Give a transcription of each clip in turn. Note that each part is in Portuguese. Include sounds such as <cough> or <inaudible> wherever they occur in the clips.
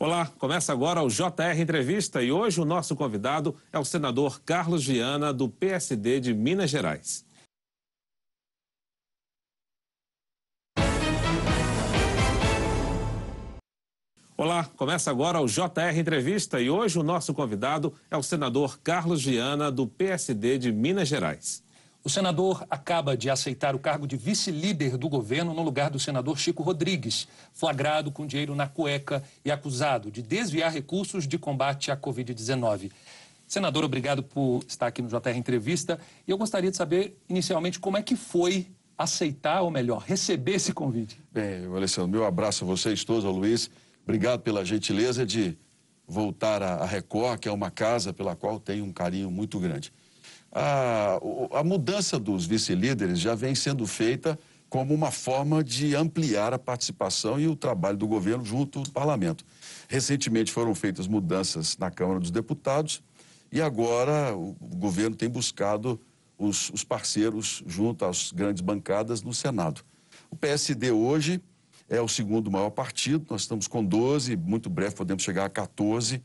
Olá, começa agora o JR Entrevista e hoje o nosso convidado é o senador Carlos Viana, do PSD de Minas Gerais. Olá, começa agora o JR Entrevista e hoje o nosso convidado é o senador Carlos Viana, do PSD de Minas Gerais. O senador acaba de aceitar o cargo de vice-líder do governo no lugar do senador Chico Rodrigues, flagrado com dinheiro na cueca e acusado de desviar recursos de combate à Covid-19. Senador, obrigado por estar aqui no JR Entrevista. E eu gostaria de saber, inicialmente, como é que foi aceitar, ou melhor, receber esse convite. Bem, Alessandro, meu abraço a vocês todos, ao Luiz. Obrigado pela gentileza de voltar à Record, que é uma casa pela qual tenho um carinho muito grande a, a mudança dos vice-líderes já vem sendo feita como uma forma de ampliar a participação e o trabalho do governo junto ao parlamento. Recentemente foram feitas mudanças na Câmara dos Deputados e agora o governo tem buscado os, os parceiros junto às grandes bancadas no Senado. O PSD hoje é o segundo maior partido, nós estamos com 12, muito breve podemos chegar a 14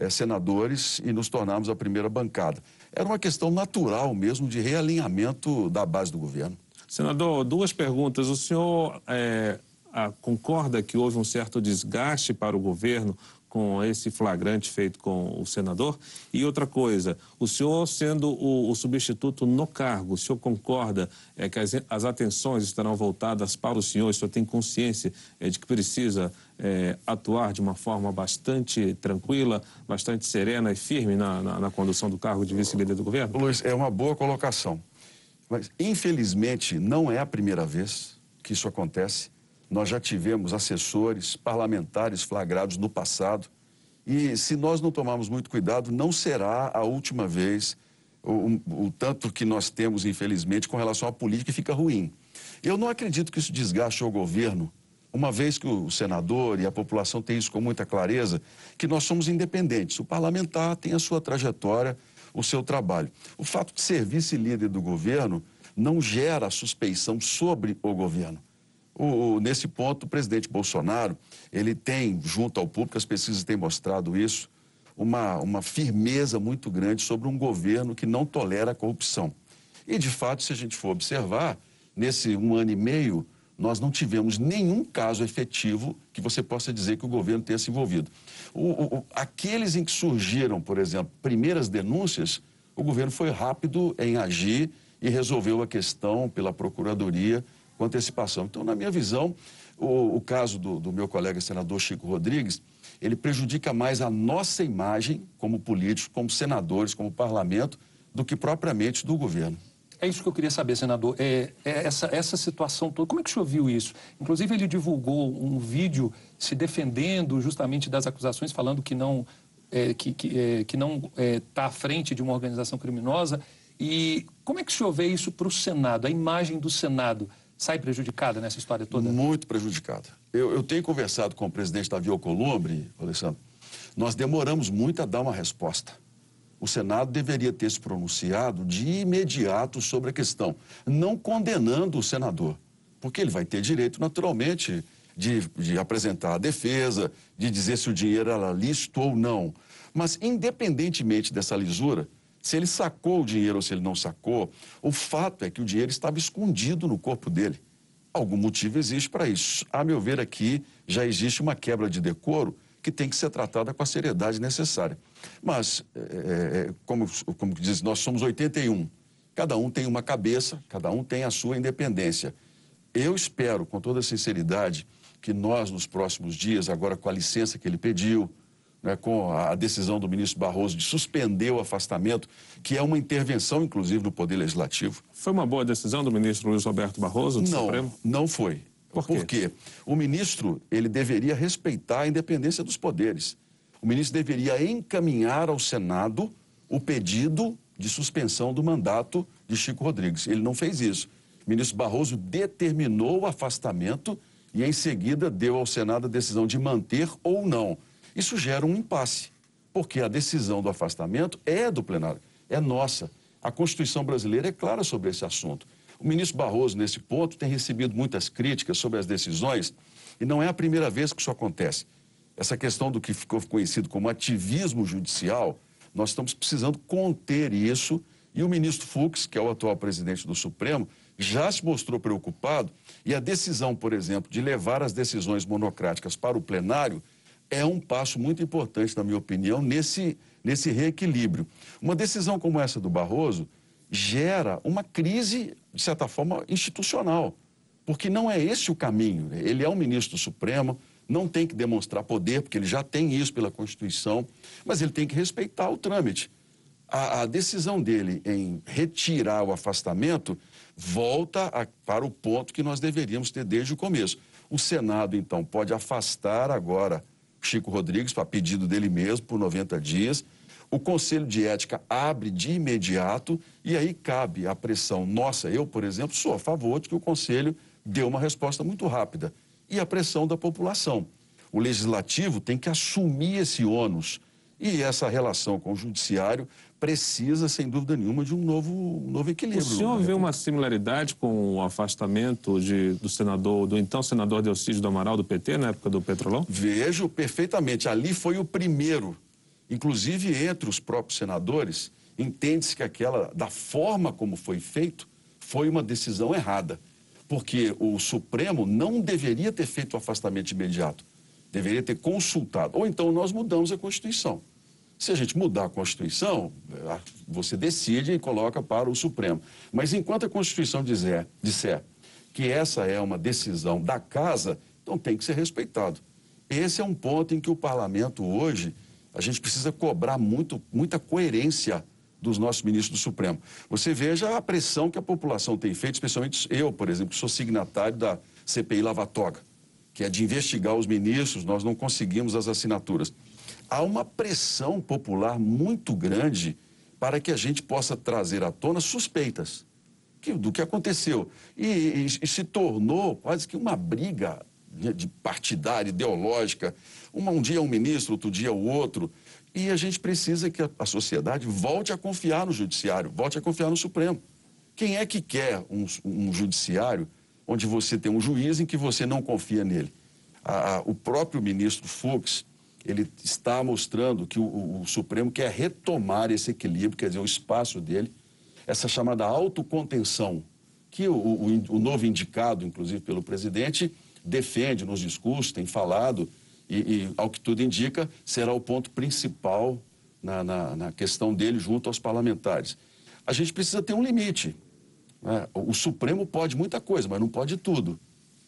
é, senadores e nos tornarmos a primeira bancada. Era uma questão natural mesmo de realinhamento da base do governo. Senador, duas perguntas. O senhor é, a, concorda que houve um certo desgaste para o governo com esse flagrante feito com o senador? E outra coisa, o senhor sendo o, o substituto no cargo, o senhor concorda é, que as, as, atenções estarão voltadas para o senhor? O senhor tem consciência é, de que precisa é, atuar de uma forma bastante tranquila, bastante serena e firme na, na, na condução do cargo de vice-líder do governo? Luiz, é uma boa colocação. Mas, infelizmente, não é a primeira vez que isso acontece nós já tivemos assessores, parlamentares flagrados no passado. E se nós não tomarmos muito cuidado, não será a última vez o, o, tanto que nós temos, infelizmente, com relação à política fica ruim. Eu não acredito que isso desgaste o governo, uma vez que o senador e a população têm isso com muita clareza, que nós somos independentes. O parlamentar tem a sua trajetória, o seu trabalho. O fato de ser vice-líder do governo não gera suspeição sobre o governo. O, o, nesse ponto, o presidente Bolsonaro, ele tem, junto ao público, as pesquisas têm mostrado isso, uma, uma firmeza muito grande sobre um governo que não tolera a corrupção. E, de fato, se a gente for observar, nesse um ano e meio, nós não tivemos nenhum caso efetivo que você possa dizer que o governo tenha se envolvido. O, o, aqueles em que surgiram, por exemplo, primeiras denúncias, o governo foi rápido em agir e resolveu a questão pela Procuradoria com antecipação. Então, na minha visão, o, o caso do, do meu colega senador Chico Rodrigues, ele prejudica mais a nossa imagem como políticos, como senadores, como parlamento, do que propriamente do governo. É isso que eu queria saber, senador. É, é essa, essa situação toda, como é que o senhor viu isso? Inclusive, ele divulgou um vídeo se defendendo justamente das acusações, falando que não é, que, que, é, que não está é, à frente de uma organização criminosa. E como é que o senhor vê isso para o Senado, a imagem do Senado? sai prejudicada nessa história toda? Muito prejudicada. Eu, eu tenho conversado com o presidente Davi Alcolumbre, Alessandro, nós demoramos muito a dar uma resposta. O Senado deveria ter se pronunciado de imediato sobre a questão, não condenando o senador, porque ele vai ter direito, naturalmente, de, de apresentar a defesa, de dizer se o dinheiro era lícito ou não. Mas, independentemente dessa lisura, se ele sacou o dinheiro ou se ele não sacou, o fato é que o dinheiro estava escondido no corpo dele. Algum motivo existe para isso. A meu ver, aqui já existe uma quebra de decoro que tem que ser tratada com a seriedade necessária. Mas, é, é, é como, como diz, nós somos 81. Cada um tem uma cabeça, cada um tem a sua independência. Eu espero, com toda sinceridade, que nós, nos próximos dias, agora com a licença que ele pediu, né, com a decisão do ministro Barroso de suspender o afastamento, que é uma intervenção, inclusive, do Poder Legislativo. Foi uma boa decisão do ministro Luiz Roberto Barroso? não, Supremo? não foi. Por quê? Porque o ministro ele deveria respeitar a independência dos poderes. O ministro deveria encaminhar ao Senado o pedido de suspensão do mandato de Chico Rodrigues. Ele não fez isso. O ministro Barroso determinou o afastamento e, em seguida, deu ao Senado a decisão de manter ou não. Isso gera um impasse, porque a decisão do afastamento é do plenário, é nossa. A Constituição brasileira é clara sobre esse assunto. O ministro Barroso, nesse ponto, tem recebido muitas críticas sobre as decisões e não é a primeira vez que isso acontece. Essa questão do que ficou conhecido como ativismo judicial, nós estamos precisando conter isso e o ministro Fux, que é o atual presidente do Supremo, já se mostrou preocupado e a decisão, por exemplo, de levar as decisões monocráticas para o plenário é um passo muito importante, na minha opinião, nesse, nesse reequilíbrio. Uma decisão como essa do Barroso gera uma crise, de certa forma, institucional, porque não é esse o caminho. Né? Ele é um ministro supremo, não tem que demonstrar poder, porque ele já tem isso pela Constituição, mas ele tem que respeitar o trâmite. A, a decisão dele em retirar o afastamento volta a, para o ponto que nós deveríamos ter desde o começo. O Senado, então, pode afastar agora Chico Rodrigues, para pedido dele mesmo, por 90 dias. O Conselho de Ética abre de imediato e aí cabe a pressão nossa. Eu, por exemplo, sou a favor de que o Conselho dê uma resposta muito rápida. E a pressão da população. O Legislativo tem que assumir esse ônus. E essa relação com o Judiciário precisa, sem dúvida nenhuma, de um novo, um novo equilíbrio. O senhor vê é uma similaridade com o afastamento de, do senador, do então senador Delcídio do Amaral, do PT, na época do Petrolão? Vejo perfeitamente. Ali foi o primeiro. Inclusive, entre os próprios senadores, entende-se que aquela, da forma como foi feito, foi uma decisão errada. Porque o Supremo não deveria ter feito o afastamento imediato. Deveria ter consultado. Ou então nós mudamos a Constituição. Se a gente mudar a Constituição, eh, você decide e coloca para o Supremo. Mas enquanto a Constituição dizer, disser que essa é uma decisão da casa, então tem que ser respeitado. Esse é um ponto em que o parlamento hoje, a gente precisa cobrar muito, muita coerência dos nossos ministros do Supremo. Você veja a pressão que a população tem feito, especialmente eu, por exemplo, que sou signatário da CPI Lava que é de investigar os ministros, nós não conseguimos as assinaturas há uma pressão popular muito grande para que a gente possa trazer à tona suspeitas do que aconteceu. E, e, e se tornou quase que uma briga de partidária, ideológica. Uma, um dia um ministro, outro dia o outro. E a gente precisa que a, a sociedade volte a confiar no judiciário, volte a confiar no Supremo. Quem é que quer um, um judiciário onde você tem um juiz em que você não confia nele? A, a, o próprio ministro Fux ele está mostrando que o, o Supremo quer retomar esse equilíbrio, quer dizer, o espaço dele, essa chamada autocontenção, que o, o, o novo indicado, inclusive pelo presidente, defende nos discursos, tem falado, e, e, ao que tudo indica, será o ponto principal na, na, na, questão dele junto aos parlamentares. A gente precisa ter um limite. Né? O, o Supremo pode muita coisa, mas não pode tudo.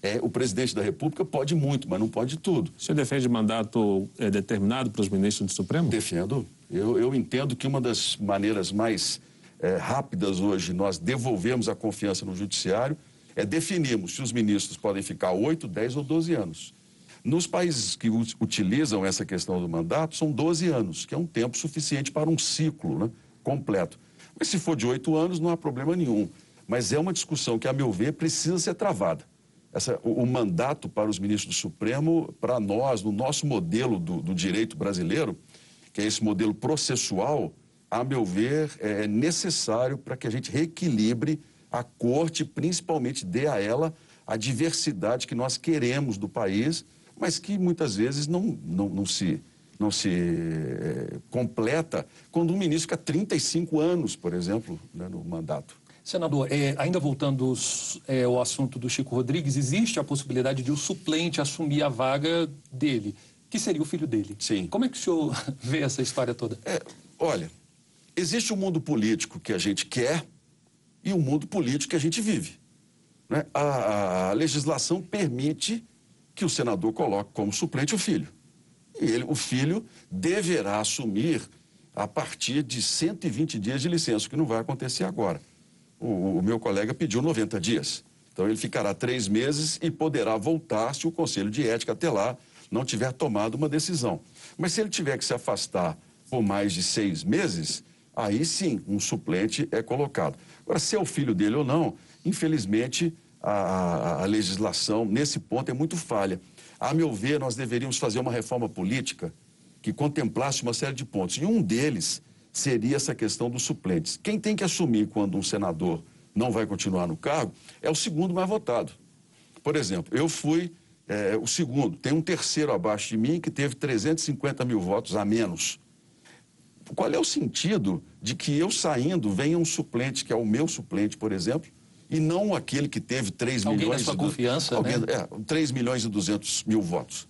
É, o presidente da República pode muito, mas não pode tudo. O senhor defende mandato é, determinado para os ministros do Supremo? Defendo. Eu, eu entendo que uma das maneiras mais é, rápidas hoje nós devolvemos a confiança no Judiciário é definirmos se os ministros podem ficar 8, 10 ou 12 anos. Nos países que utilizam essa questão do mandato, são 12 anos, que é um tempo suficiente para um ciclo né, completo. Mas se for de 8 anos, não há problema nenhum. Mas é uma discussão que, a meu ver, precisa ser travada essa, o, o, mandato para os ministros do Supremo, para nós, no nosso modelo do, do, direito brasileiro, que é esse modelo processual, a meu ver, é, é necessário para que a gente reequilibre a corte, principalmente dê a ela a diversidade que nós queremos do país, mas que muitas vezes não, não, não se, não se é, completa quando um ministro fica 35 anos, por exemplo, né, no mandato. Senador, é, ainda voltando é, ao assunto do Chico Rodrigues, existe a possibilidade de o suplente assumir a vaga dele, que seria o filho dele. Sim. Como é que o senhor <laughs> vê essa história toda? É, olha, existe um mundo político que a gente quer e um mundo político que a gente vive. Né? A, a legislação permite que o senador coloque como suplente o filho. E ele, o filho deverá assumir a partir de 120 dias de licença, o que não vai acontecer agora o, o meu colega pediu 90 dias. Então ele ficará três meses e poderá voltar se o Conselho de Ética até lá não tiver tomado uma decisão. Mas se ele tiver que se afastar por mais de seis meses, aí sim um suplente é colocado. Agora, se é o filho dele ou não, infelizmente a, a legislação nesse ponto é muito falha. A meu ver, nós deveríamos fazer uma reforma política que contemplasse uma série de pontos. E um deles seria essa questão dos suplentes. Quem tem que assumir quando um senador não vai continuar no cargo é o segundo mais votado. Por exemplo, eu fui é, o segundo, tem um terceiro abaixo de mim que teve 350 mil votos a menos. Qual é o sentido de que eu saindo venha um suplente, que é o meu suplente, por exemplo, e não aquele que teve 3 alguém milhões. du... confiança, né? alguém, né? é, 3 milhões e 200 mil votos.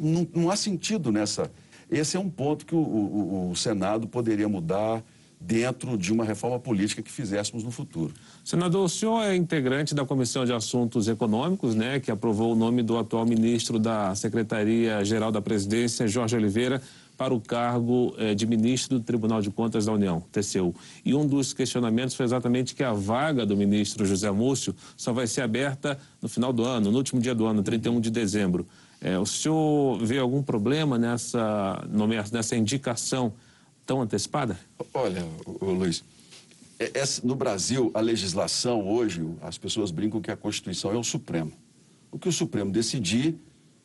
Não, não há sentido nessa, esse é um ponto que o, o, o Senado poderia mudar dentro de uma reforma política que fizéssemos no futuro. Senador, o senhor é integrante da Comissão de Assuntos Econômicos, né, que aprovou o nome do atual ministro da Secretaria-Geral da Presidência, Jorge Oliveira, para o cargo eh, de ministro do Tribunal de Contas da União, TCU. E um dos questionamentos foi exatamente que a vaga do ministro José Múcio só vai ser aberta no final do ano, no último dia do ano, 31 de dezembro. É, o senhor vê algum problema nessa, nessa indicação tão antecipada? Olha, Luiz, é, no Brasil, a legislação hoje, as pessoas brincam que a Constituição é o Supremo. O que o Supremo decidir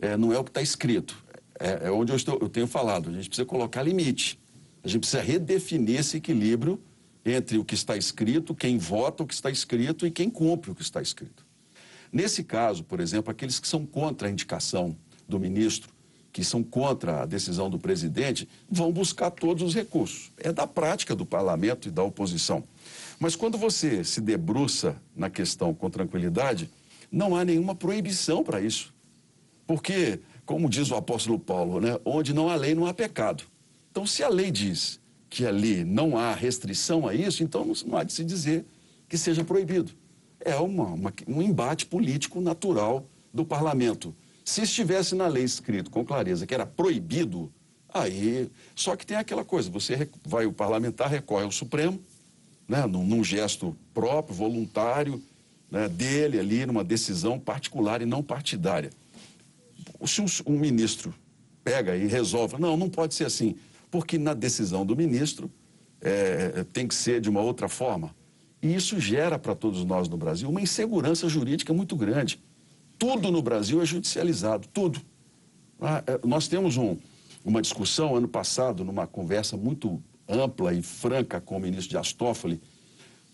é, não é o que está escrito. É, é onde eu, estou, eu tenho falado. A gente precisa colocar limite. A gente precisa redefinir esse equilíbrio entre o que está escrito, quem vota o que está escrito e quem cumpre o que está escrito. Nesse caso, por exemplo, aqueles que são contra a indicação do ministro que são contra a decisão do presidente vão buscar todos os recursos. É da prática do parlamento e da oposição. Mas quando você se debruça na questão com tranquilidade, não há nenhuma proibição para isso. Porque, como diz o apóstolo Paulo, né, onde não há lei, não há pecado. Então, se a lei diz que ali não há restrição a isso, então não há de se dizer que seja proibido. É uma, uma um embate político natural do parlamento se estivesse na lei escrito com clareza que era proibido, aí. Só que tem aquela coisa: você vai, o parlamentar recorre ao Supremo, né, num, num gesto próprio, voluntário, né, dele ali, numa decisão particular e não partidária. Se um, um ministro pega e resolve, não, não pode ser assim, porque na decisão do ministro é, é tem que ser de uma outra forma. E isso gera para todos nós no Brasil uma insegurança jurídica muito grande. Tudo no Brasil é judicializado, tudo. Ah, é, nós temos um, uma discussão ano passado, numa conversa muito ampla e franca com o ministro Dias Toffoli,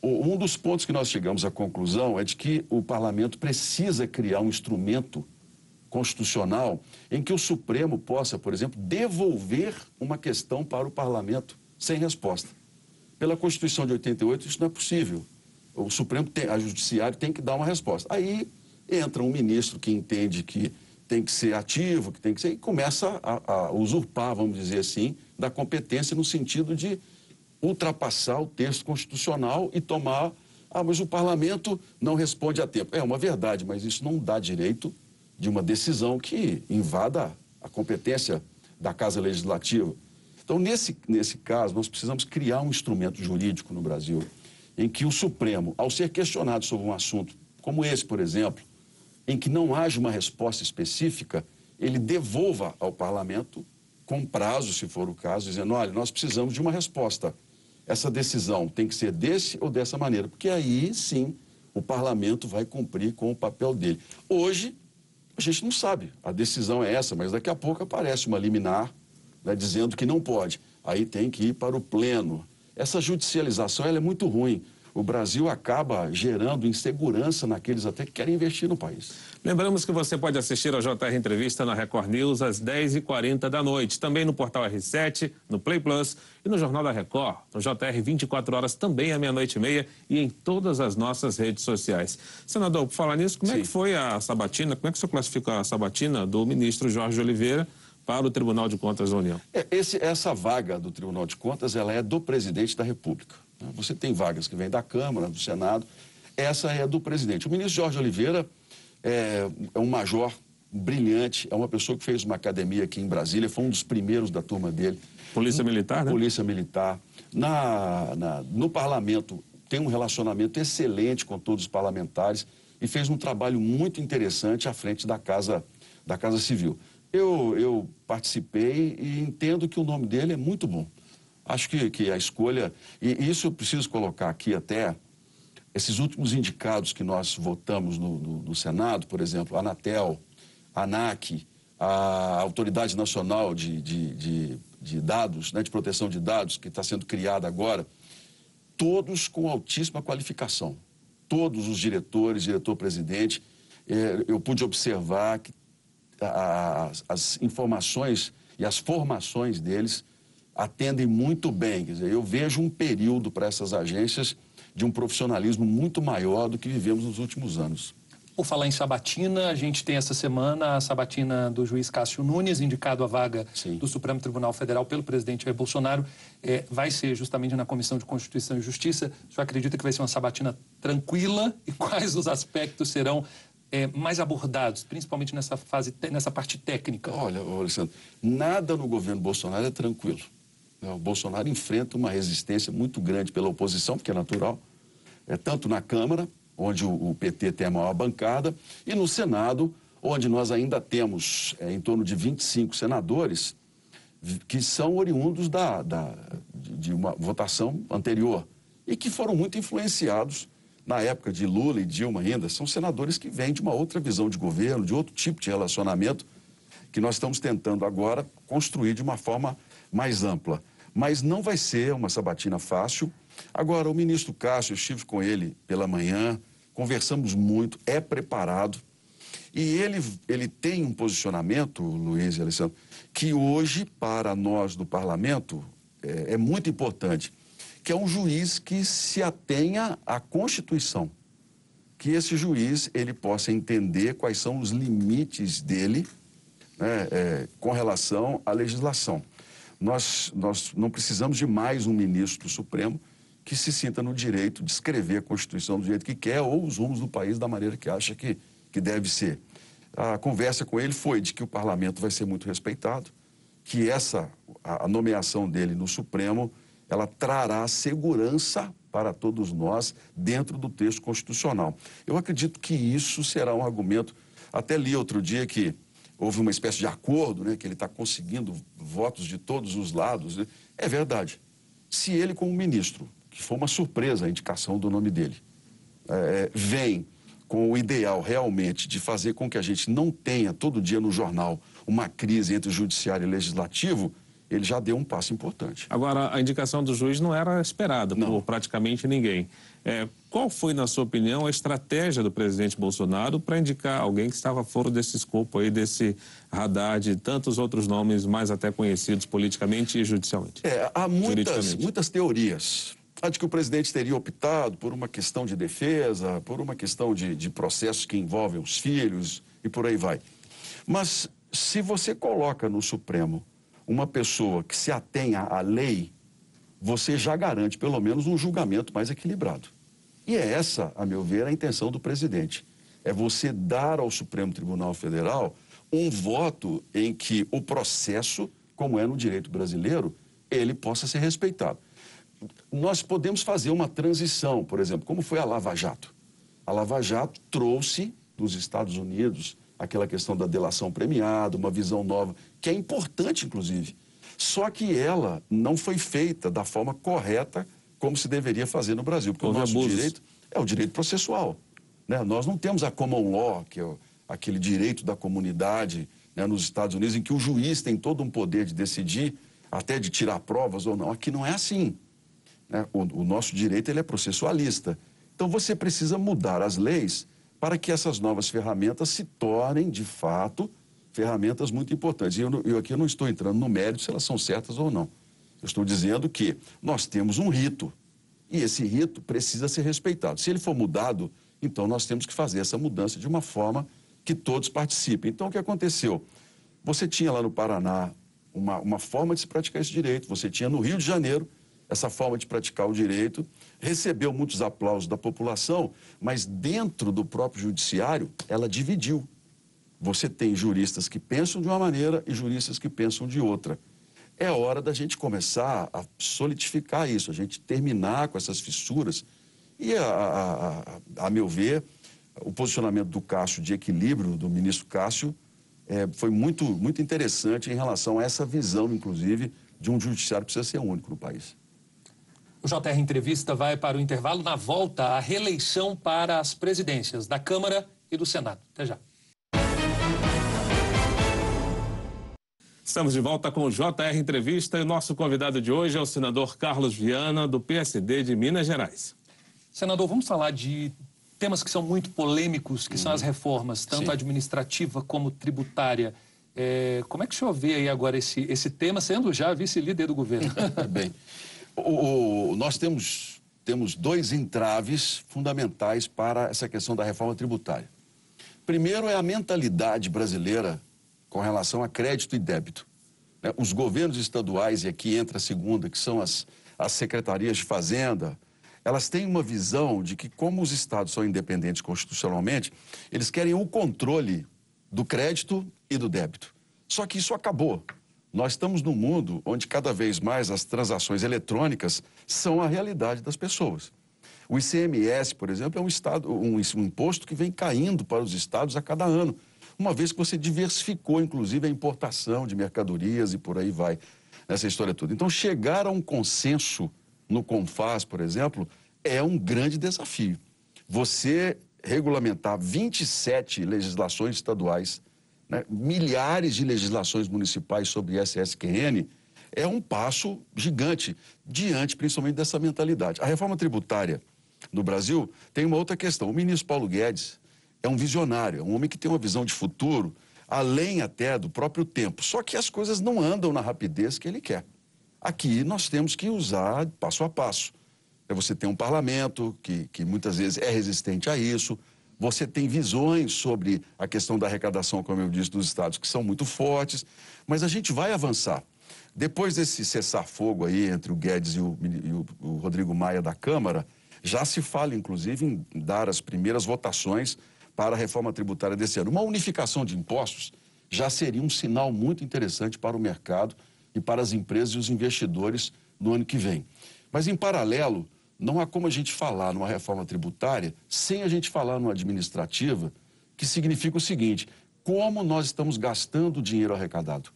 um dos pontos que nós chegamos à conclusão é de que o parlamento precisa criar um instrumento constitucional em que o Supremo possa, por exemplo, devolver uma questão para o parlamento sem resposta. Pela Constituição de 88, isso não é possível. O Supremo, tem, a Judiciário tem que dar uma resposta. Aí entra um ministro que entende que tem que ser ativo, que tem que ser, e começa a, a usurpar, vamos dizer assim, da competência no sentido de ultrapassar o texto constitucional e tomar. Ah, mas o parlamento não responde a tempo. É uma verdade, mas isso não dá direito de uma decisão que invada a competência da Casa Legislativa. Então, nesse, nesse caso, nós precisamos criar um instrumento jurídico no Brasil em que o Supremo, ao ser questionado sobre um assunto como esse, por exemplo, em que não haja uma resposta específica, ele devolva ao parlamento, com prazo, se for o caso, dizendo: olha, nós precisamos de uma resposta. Essa decisão tem que ser desse ou dessa maneira, porque aí sim o parlamento vai cumprir com o papel dele. Hoje, a gente não sabe, a decisão é essa, mas daqui a pouco aparece uma liminar né, dizendo que não pode. Aí tem que ir para o pleno. Essa judicialização é muito ruim o Brasil acaba gerando insegurança naqueles até que querem investir no país. Lembramos que você pode assistir a JR Entrevista na Record News às 10h40 da noite, também no portal R7, no Play Plus e no Jornal da Record, no JR 24 horas, também à meia-noite e meia e em todas as nossas redes sociais. Senador, por falar nisso, como Sim. é que foi a sabatina, como é que você classifica a sabatina do ministro Jorge Oliveira? para o Tribunal de Contas da União. É, esse, essa vaga do Tribunal de Contas, ela é do presidente da República. Né? Você tem vagas que vêm da Câmara, do Senado, essa é do presidente. O ministro Jorge Oliveira é, é um major brilhante, é uma pessoa que fez uma academia aqui em Brasília, foi um dos primeiros da turma dele. Polícia Militar, né? Polícia Militar. Na, na, no parlamento, tem um relacionamento excelente com todos os parlamentares e fez um trabalho muito interessante à frente da Casa, da casa Civil. Eu, eu participei e entendo que o nome dele é muito bom. Acho que, que a escolha, e isso eu preciso colocar aqui até, esses últimos indicados que nós votamos no, no, no Senado, por exemplo, a Anatel, a ANAC, a Autoridade Nacional de, de, de, de Dados, né, de Proteção de Dados, que está sendo criada agora, todos com altíssima qualificação. Todos os diretores, diretor-presidente, é, eu pude observar que as informações e as formações deles atendem muito bem. Quer dizer, eu vejo um período para essas agências de um profissionalismo muito maior do que vivemos nos últimos anos. Por falar em sabatina, a gente tem essa semana a sabatina do juiz Cássio Nunes, indicado à vaga Sim. do Supremo Tribunal Federal pelo presidente Jair Bolsonaro. É, vai ser justamente na Comissão de Constituição e Justiça. O senhor acredita que vai ser uma sabatina tranquila? <laughs> E quais os aspectos serão é, mais abordados, principalmente nessa, fase, nessa parte técnica? Olha, Alessandro, nada no governo Bolsonaro é tranquilo. É, o Bolsonaro enfrenta uma resistência muito grande pela oposição, porque é natural, é tanto na Câmara, onde o, PT tem a maior bancada, e no Senado, onde nós ainda temos é, em torno de 25 senadores que são oriundos da, da, de uma votação anterior e que foram muito influenciados na época de Lula e Dilma ainda. São senadores que vêm de uma outra visão de governo, de outro tipo de relacionamento que nós estamos tentando agora construir de uma forma mais ampla mas não vai ser uma sabatina fácil. Agora, o ministro Cássio, eu estive com ele pela manhã, conversamos muito, é preparado. E ele, ele tem um posicionamento, Luiz e Alessandro, que hoje, para nós do parlamento, é, é muito importante, que é um juiz que se atenha à Constituição. Que esse juiz ele possa entender quais são os limites dele né, é, com relação à legislação. Nós, nós não precisamos de mais um ministro do Supremo que se sinta no direito de escrever a Constituição do jeito que quer ou os rumos do país da maneira que acha que, que deve ser. A conversa com ele foi de que o parlamento vai ser muito respeitado, que essa a nomeação dele no Supremo, ela trará segurança para todos nós dentro do texto constitucional. Eu acredito que isso será um argumento. Até li outro dia que houve uma espécie de acordo, né, que ele está conseguindo votos de todos os lados. Né? É verdade. Se ele, como ministro, que foi uma surpresa a indicação do nome dele, é, é, vem com o ideal realmente de fazer com que a gente não tenha todo dia no jornal uma crise entre o judiciário e o legislativo, ele já deu um passo importante. Agora, a indicação do juiz não era esperada não. por praticamente ninguém. É, qual foi, na sua opinião, a estratégia do presidente Bolsonaro para indicar alguém que estava fora desse escopo aí, desse radar de tantos outros nomes mais até conhecidos politicamente e judicialmente? É, há muitas, muitas teorias. A de que o presidente teria optado por uma questão de defesa, por uma questão de, de processos que envolvem os filhos e por aí vai. Mas se você coloca no Supremo uma pessoa que se atenha à lei, você já garante pelo menos um julgamento mais equilibrado. E é essa, a meu ver, a intenção do presidente. É você dar ao Supremo Tribunal Federal um voto em que o processo, como é no direito brasileiro, ele possa ser respeitado. Nós podemos fazer uma transição, por exemplo, como foi a Lava Jato. A Lava Jato trouxe dos Estados Unidos aquela questão da delação premiada, uma visão nova que é importante, inclusive. Só que ela não foi feita da forma correta como se deveria fazer no Brasil, porque Houve o nosso abusos. direito é o direito processual. Né? Nós não temos a common law, que é aquele direito da comunidade né, nos Estados Unidos, em que o juiz tem todo um poder de decidir, até de tirar provas ou não. Aqui não é assim. Né? O, o nosso direito ele é processualista. Então você precisa mudar as leis para que essas novas ferramentas se tornem, de fato, ferramentas muito importantes. E eu, eu aqui não estou entrando no mérito se elas são certas ou não. Eu estou dizendo que nós temos um rito e esse rito precisa ser respeitado. Se ele for mudado, então nós temos que fazer essa mudança de uma forma que todos participem. Então, o que aconteceu? Você tinha lá no Paraná uma, uma forma de se praticar esse direito, você tinha no Rio de Janeiro essa forma de praticar o direito, recebeu muitos aplausos da população, mas dentro do próprio judiciário ela dividiu. Você tem juristas que pensam de uma maneira e juristas que pensam de outra. É hora da gente começar a solidificar isso, a gente terminar com essas fissuras. E, a, a, a, a meu ver, o posicionamento do Cássio de equilíbrio, do ministro Cássio, é, foi muito, muito interessante em relação a essa visão, inclusive, de um judiciário que precisa ser único no país. O JR Entrevista vai para o intervalo. Na volta, à reeleição para as presidências da Câmara e do Senado. Até já. Estamos de volta com o JR Entrevista e nosso convidado de hoje é o senador Carlos Viana, do PSD de Minas Gerais. Senador, vamos falar de temas que são muito polêmicos, que são as reformas, tanto Sim. administrativa como tributária. É, como é que o senhor vê aí agora esse, esse tema, sendo já vice-líder do governo? <laughs> Bem, o, o, nós temos, temos dois entraves fundamentais para essa questão da reforma tributária. Primeiro é a mentalidade brasileira com relação a crédito e débito. Né? Os governos estaduais, e aqui entra a segunda, que são as, as secretarias de fazenda, elas têm uma visão de que, como os estados são independentes constitucionalmente, eles querem o controle do crédito e do débito. Só que isso acabou. Nós estamos num mundo onde cada vez mais as transações eletrônicas são a realidade das pessoas. O ICMS, por exemplo, é um, estado, um, um imposto que vem caindo para os estados a cada ano uma vez que você diversificou, inclusive, a importação de mercadorias e por aí vai, nessa história toda. Então, chegar a um consenso no CONFAS, por exemplo, é um grande desafio. Você regulamentar 27 legislações estaduais, né, milhares de legislações municipais sobre SSQN, é um passo gigante, diante principalmente dessa mentalidade. A reforma tributária no Brasil tem uma outra questão. O ministro Paulo Guedes, é um visionário, é um homem que tem uma visão de futuro além até do próprio tempo. Só que as coisas não andam na rapidez que ele quer. Aqui nós temos que usar passo a passo. É você tem um parlamento que, que muitas vezes é resistente a isso, você tem visões sobre a questão da arrecadação, como eu disse, dos estados que são muito fortes, mas a gente vai avançar. Depois desse cessar-fogo aí entre o Guedes e o, e o, o Rodrigo Maia da Câmara, já se fala, inclusive, em dar as primeiras votações para a reforma tributária desse ano. Uma unificação de impostos já seria um sinal muito interessante para o mercado e para as empresas e os investidores no ano que vem. Mas, em paralelo, não há como a gente falar numa reforma tributária sem a gente falar numa administrativa, que significa o seguinte: como nós estamos gastando o dinheiro arrecadado?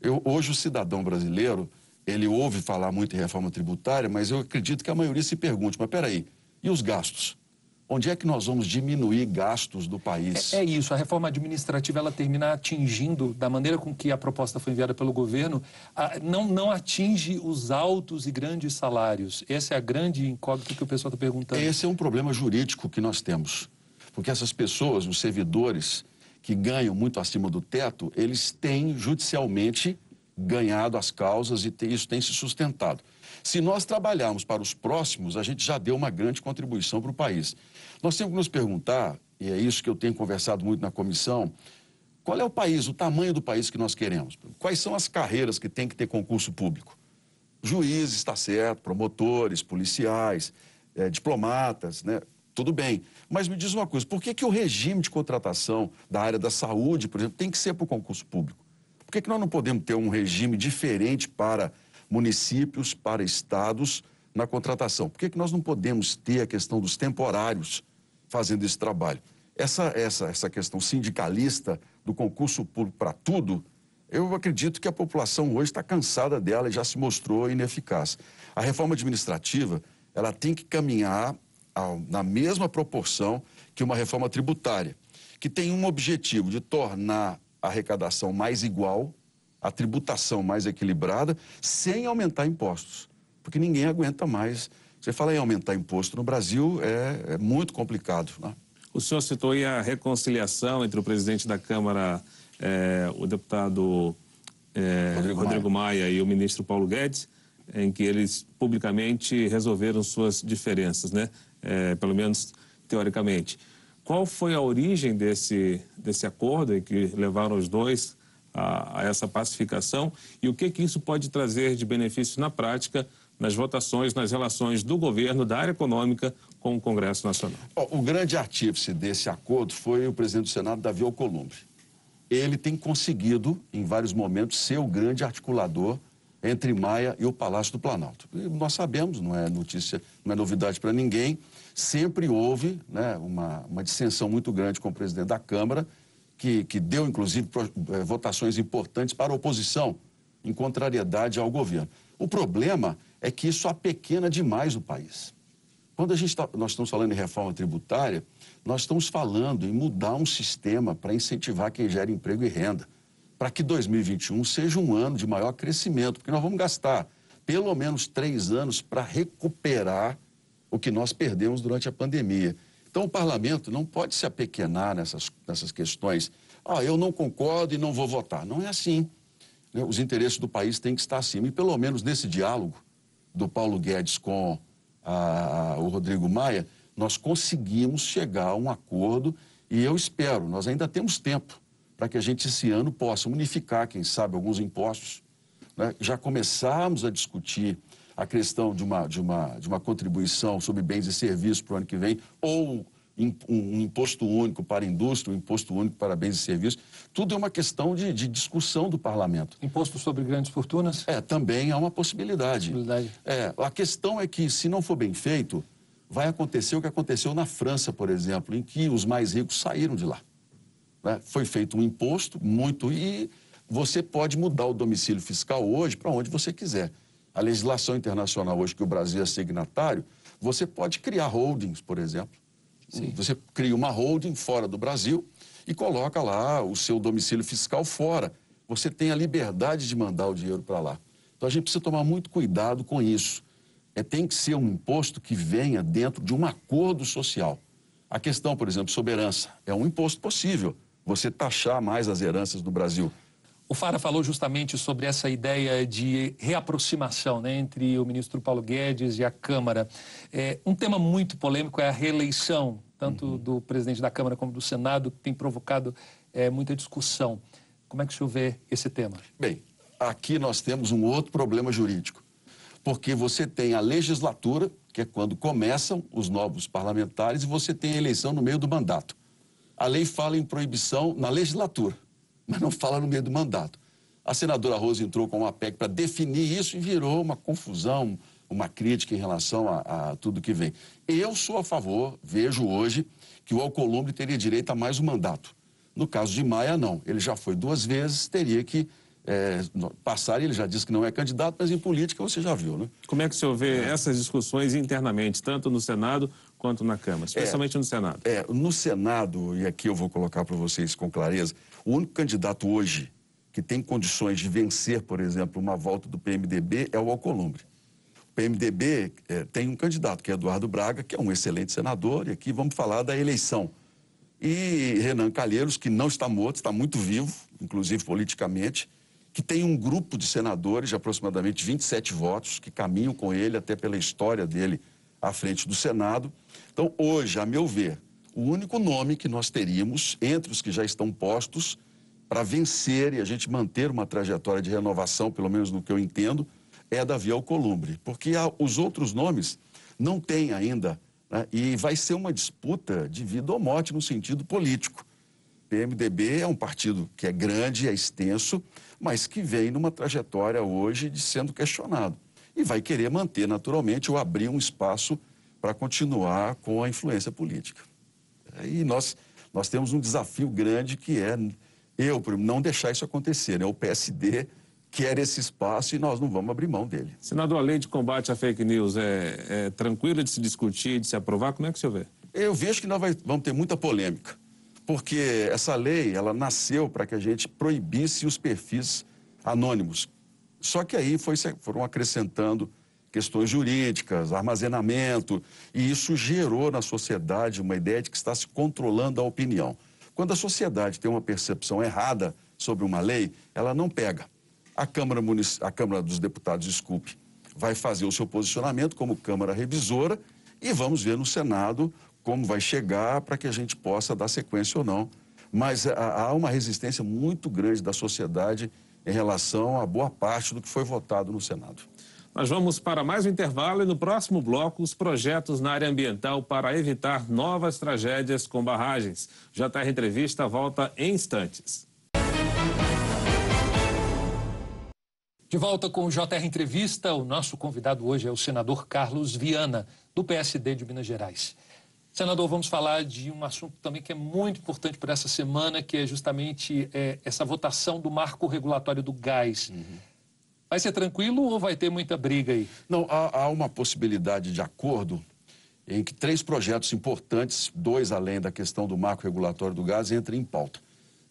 Eu, hoje, o cidadão brasileiro, ele ouve falar muito em reforma tributária, mas eu acredito que a maioria se pergunte: mas peraí, e os gastos? Onde é que nós vamos diminuir gastos do país? É, é isso. A reforma administrativa ela termina atingindo, da maneira com que a proposta foi enviada pelo governo, a, não, não atinge os altos e grandes salários. Essa é a grande incógnita que o pessoal está perguntando. Esse é um problema jurídico que nós temos. Porque essas pessoas, os servidores que ganham muito acima do teto, eles têm judicialmente ganhado as causas e isso tem se sustentado. Se nós trabalharmos para os próximos, a gente já deu uma grande contribuição para o país. Nós temos que nos perguntar, e é isso que eu tenho conversado muito na comissão, qual é o país, o tamanho do país que nós queremos? Quais são as carreiras que tem que ter concurso público? Juízes, está certo, promotores, policiais, é, diplomatas, né? Tudo bem. Mas me diz uma coisa, por que, que o regime de contratação da área da saúde, por exemplo, tem que ser por concurso público? Por que, que nós não podemos ter um regime diferente para municípios, para estados na contratação? Por que, que nós não podemos ter a questão dos temporários? fazendo esse trabalho. Essa, essa, essa questão sindicalista do concurso público para tudo, eu acredito que a população hoje está cansada dela e já se mostrou ineficaz. A reforma administrativa ela tem que caminhar na mesma proporção que uma reforma tributária, que tem um objetivo de tornar a arrecadação mais igual, a tributação mais equilibrada, sem aumentar impostos, porque ninguém aguenta mais você fala em aumentar imposto no Brasil, é, é muito complicado. Né? O senhor citou aí a reconciliação entre o presidente da Câmara, é, o deputado é, eh, Rodrigo, Rodrigo Maia. Maia. e o ministro Paulo Guedes, em que eles publicamente resolveram suas diferenças, né? Eh, pelo menos teoricamente. Qual foi a origem desse, desse acordo em que levaram os dois a, a essa pacificação e o que, que isso pode trazer de benefício na prática nas votações, nas relações do governo, da área econômica com o Congresso Nacional. O grande artífice desse acordo foi o presidente do Senado, Davi Alcolumbre. Ele tem conseguido, em vários momentos, ser o grande articulador entre Maia e o Palácio do Planalto. E nós sabemos, não é notícia, não é novidade para ninguém, sempre houve né, uma, uma dissensão muito grande com o presidente da Câmara, que, que deu, inclusive, pro, eh, votações importantes para a oposição, em contrariedade ao governo. O problema é que isso apequena demais o país. Quando a gente tá, nós estamos falando em reforma tributária, nós estamos falando em mudar um sistema para incentivar quem gera emprego e renda, para que 2021 seja um ano de maior crescimento, porque nós vamos gastar pelo menos três anos para recuperar o que nós perdemos durante a pandemia. Então, o parlamento não pode se apequenar nessas, nessas questões. Ah, eu não concordo e não vou votar. Não é assim. Né? Os interesses do país têm que estar acima. E, pelo menos, nesse diálogo, do Paulo Guedes com a, o Rodrigo Maia, nós conseguimos chegar a um acordo e eu espero, nós ainda temos tempo para que a gente esse ano possa unificar, quem sabe, alguns impostos, né? já começarmos a discutir a questão de uma, de, uma, de uma contribuição sobre bens e serviços para o ano que vem, ou um imposto único para a indústria, um imposto único para bens e serviços. Tudo é uma questão de, de discussão do parlamento. Imposto sobre grandes fortunas? É, também é uma possibilidade. possibilidade. É, a questão é que, se não for bem feito, vai acontecer o que aconteceu na França, por exemplo, em que os mais ricos saíram de lá. Né? Foi feito um imposto muito e você pode mudar o domicílio fiscal hoje para onde você quiser. A legislação internacional hoje que o Brasil é signatário, você pode criar holdings, por exemplo. Você cria uma holding fora do Brasil e coloca lá o seu domicílio fiscal fora. Você tem a liberdade de mandar o dinheiro para lá. Então a gente precisa tomar muito cuidado com isso. É, tem que ser um imposto que venha dentro de um acordo social. A questão, por exemplo, sobre herança, é um imposto possível. Você taxar mais as heranças do Brasil. O Fara falou justamente sobre essa ideia de reaproximação né, entre o ministro Paulo Guedes e a Câmara. É, um tema muito polêmico é a reeleição, tanto uhum. do presidente da Câmara como do Senado, que tem provocado é, muita discussão. Como é que o senhor vê esse tema? Bem, aqui nós temos um outro problema jurídico, porque você tem a legislatura, que é quando começam os novos parlamentares, e você tem a eleição no meio do mandato. A lei fala em proibição na legislatura mas não fala no meio do mandato. A senadora Rosa entrou com uma PEC para definir isso e virou uma confusão, uma crítica em relação a, a tudo que vem. Eu sou a favor, vejo hoje, que o Alcolumbre teria direito a mais um mandato. No caso de Maia, não. Ele já foi duas vezes, teria que é, passar, ele já disse que não é candidato, mas em política você já viu, né? Como é que o senhor vê é. essas discussões internamente, tanto no Senado quanto na Câmara, especialmente é, no Senado? É, é, no Senado, e aqui eu vou colocar para vocês com clareza, o único candidato hoje que tem condições de vencer, por exemplo, uma volta do PMDB é o Alcolumbre. O PMDB é, tem um candidato, que é Eduardo Braga, que é um excelente senador, e aqui vamos falar da eleição. E Renan Calheiros, que não está morto, está muito vivo, inclusive politicamente, que tem um grupo de senadores de aproximadamente 27 votos, que caminham com ele até pela história dele à frente do Senado. Então, hoje, a meu ver, o único nome que nós teríamos, entre os que já estão postos, para vencer e a gente manter uma trajetória de renovação, pelo menos no que eu entendo, é Davi Alcolumbre. Porque os outros nomes não têm ainda. Né? E vai ser uma disputa de vida ou morte no sentido político. PMDB é um partido que é grande, é extenso, mas que vem numa trajetória hoje de sendo questionado. E vai querer manter, naturalmente, ou abrir um espaço para continuar com a influência política. E nós, nós temos um desafio grande que é eu, não deixar isso acontecer. Né? O PSD quer esse espaço e nós não vamos abrir mão dele. Senador, a lei de combate à fake news é, é tranquila de se discutir, de se aprovar? Como é que o senhor vê? Eu vejo que nós vai, vamos ter muita polêmica, porque essa lei ela nasceu para que a gente proibisse os perfis anônimos. Só que aí foi, foram acrescentando questões jurídicas, armazenamento, e isso gerou na sociedade uma ideia de que está se controlando a opinião. Quando a sociedade tem uma percepção errada sobre uma lei, ela não pega. A Câmara, Munic... a Câmara dos Deputados, desculpe, vai fazer o seu posicionamento como Câmara Revisora e vamos ver no Senado como vai chegar para que a gente possa dar sequência ou não. Mas ah, há uma resistência muito grande da sociedade em relação a boa parte do que foi votado no Senado. Nós vamos para mais um intervalo e no próximo bloco os projetos na área ambiental para evitar novas tragédias com barragens. JR Entrevista volta em instantes. De volta com o JR Entrevista, o nosso convidado hoje é o senador Carlos Viana, do PSD de Minas Gerais. Senador, vamos falar de um assunto também que é muito importante para essa semana, que é justamente é, essa votação do marco regulatório do gás. Uhum. Vai ser tranquilo ou vai ter muita briga aí? Não, há, há uma possibilidade de acordo em que três projetos importantes, dois além da questão do marco regulatório do gás, entrem em pauta.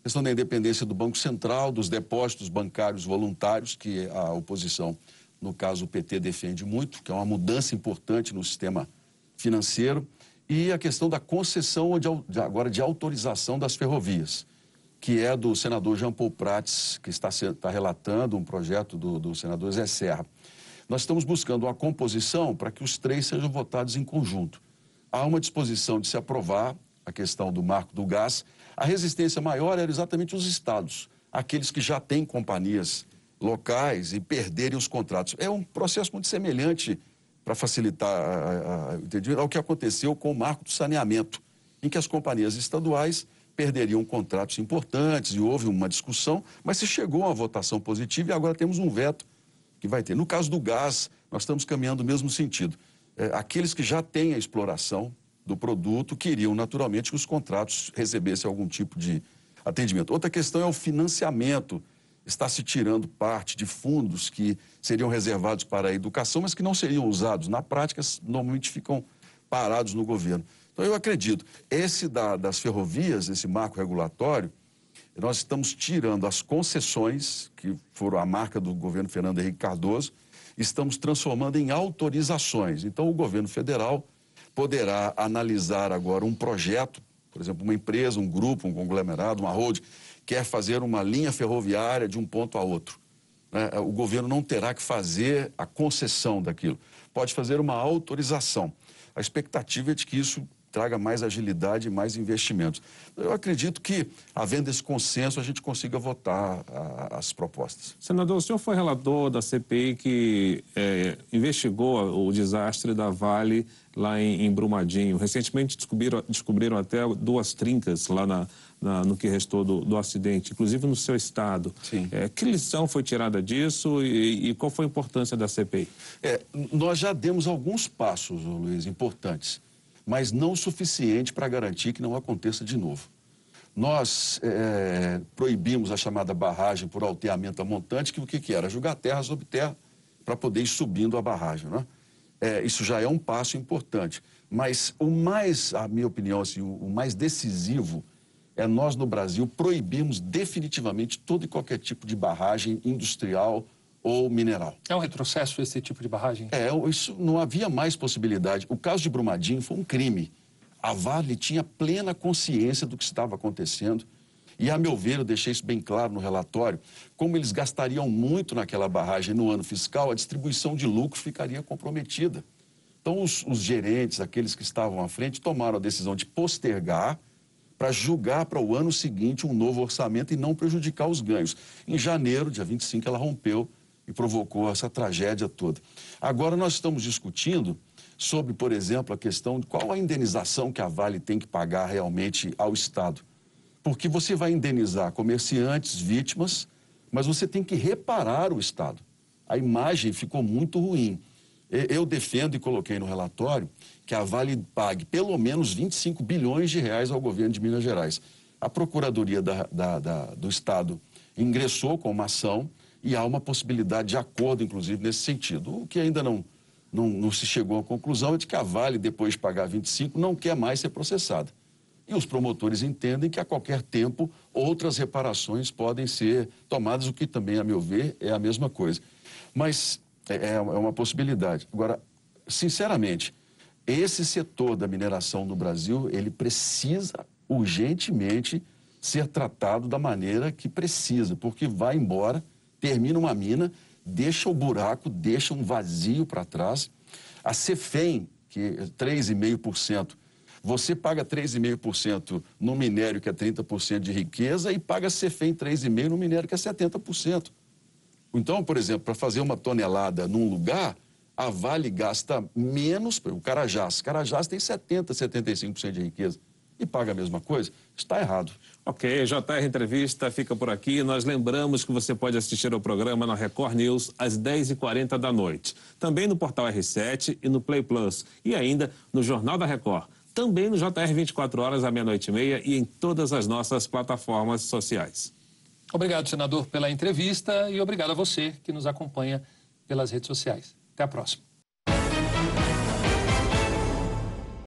A questão da independência do Banco Central, dos depósitos bancários voluntários, que a oposição, no caso o PT, defende muito, que é uma mudança importante no sistema financeiro, e a questão da concessão de, agora de autorização das ferrovias que é do senador Jean Paul Prates, que está, está relatando um projeto do, do senador Zé Serra. Nós estamos buscando uma composição para que os três sejam votados em conjunto. Há uma disposição de se aprovar a questão do marco do gás. A resistência maior era exatamente os estados, aqueles que já têm companhias locais e perderem os contratos. É um processo muito semelhante, para facilitar, a, a, a, ao é que aconteceu com o marco do saneamento, em que as companhias estaduais perderiam contratos importantes e houve uma discussão, mas se chegou a uma votação positiva e agora temos um veto que vai ter. No caso do gás, nós estamos caminhando no mesmo sentido. É, aqueles que já têm a exploração do produto queriam naturalmente que os contratos recebessem algum tipo de atendimento. Outra questão é o financiamento. Está se tirando parte de fundos que seriam reservados para a educação, mas que não seriam usados na prática, normalmente ficam parados no governo. Então, eu acredito, esse da, das ferrovias, esse marco regulatório, nós estamos tirando as concessões, que foram a marca do governo Fernando Henrique Cardoso, estamos transformando em autorizações. Então, o governo federal poderá analisar agora um projeto, por exemplo, uma empresa, um grupo, um conglomerado, uma road, quer fazer uma linha ferroviária de um ponto a outro. Né? O governo não terá que fazer a concessão daquilo, pode fazer uma autorização. A expectativa é de que isso traga mais agilidade e mais investimentos. Eu acredito que, havendo esse consenso, a gente consiga votar a, as propostas. Senador, o senhor foi relator da CPI que é, investigou o desastre da Vale lá em, em Brumadinho. Recentemente descobriram, descobriram até duas trincas lá na, na, no que restou do, do, acidente, inclusive no seu estado. É, que lição foi tirada disso e, e, qual foi a importância da CPI? É, nós já demos alguns passos, Luiz, importantes mas não o suficiente para garantir que não aconteça de novo. Nós é, proibimos a chamada barragem por alteamento a montante, que o que, que era? Jogar terra sob terra para poder ir subindo a barragem. Né? É, isso já é um passo importante. Mas o mais, a minha opinião, assim, o, o mais decisivo é nós no Brasil proibirmos definitivamente todo e qualquer tipo de barragem industrial, ou mineral. É um retrocesso esse tipo de barragem? É, isso não havia mais possibilidade. O caso de Brumadinho foi um crime. A Vale tinha plena consciência do que estava acontecendo. E, a meu ver, eu deixei isso bem claro no relatório, como eles gastariam muito naquela barragem no ano fiscal, a distribuição de lucro ficaria comprometida. Então, os, os gerentes, aqueles que estavam à frente, tomaram a decisão de postergar para julgar para o ano seguinte um novo orçamento e não prejudicar os ganhos. Em janeiro, dia 25, ela rompeu e provocou essa tragédia toda. Agora nós estamos discutindo sobre, por exemplo, a questão de qual a indenização que a Vale tem que pagar realmente ao Estado. Porque você vai indenizar comerciantes, vítimas, mas você tem que reparar o Estado. A imagem ficou muito ruim. Eu defendo e coloquei no relatório que a Vale pague pelo menos 25 bilhões de reais ao governo de Minas Gerais. A Procuradoria da, da, da, do Estado ingressou com uma ação e há uma possibilidade de acordo, inclusive, nesse sentido. O que ainda não, não, não se chegou à conclusão é de que a Vale, depois de pagar 25, não quer mais ser processada. E os promotores entendem que a qualquer tempo outras reparações podem ser tomadas, o que também, a meu ver, é a mesma coisa. Mas é, é, é uma possibilidade. Agora, sinceramente, esse setor da mineração no Brasil, ele precisa urgentemente ser tratado da maneira que precisa, porque vai embora termina uma mina, deixa o buraco, deixa um vazio para trás. A CEFEM, que é 3,5%, você paga 3,5% no minério, que é 30% de riqueza, e paga CEFEM 3,5% no minério, que é 70%. Então, por exemplo, para fazer uma tonelada num lugar, a Vale gasta menos, o Carajás. Carajás tem 70%, 75% de riqueza e paga a mesma coisa. Está errado. Ok, JR Entrevista fica por aqui. Nós lembramos que você pode assistir ao programa na Record News às 10h40 da noite. Também no portal R7 e no Play Plus. E ainda no Jornal da Record. Também no JR 24 horas à meia-noite e meia e em todas as nossas plataformas sociais. Obrigado, senador, pela entrevista e obrigado a você que nos acompanha pelas redes sociais. Até a próxima.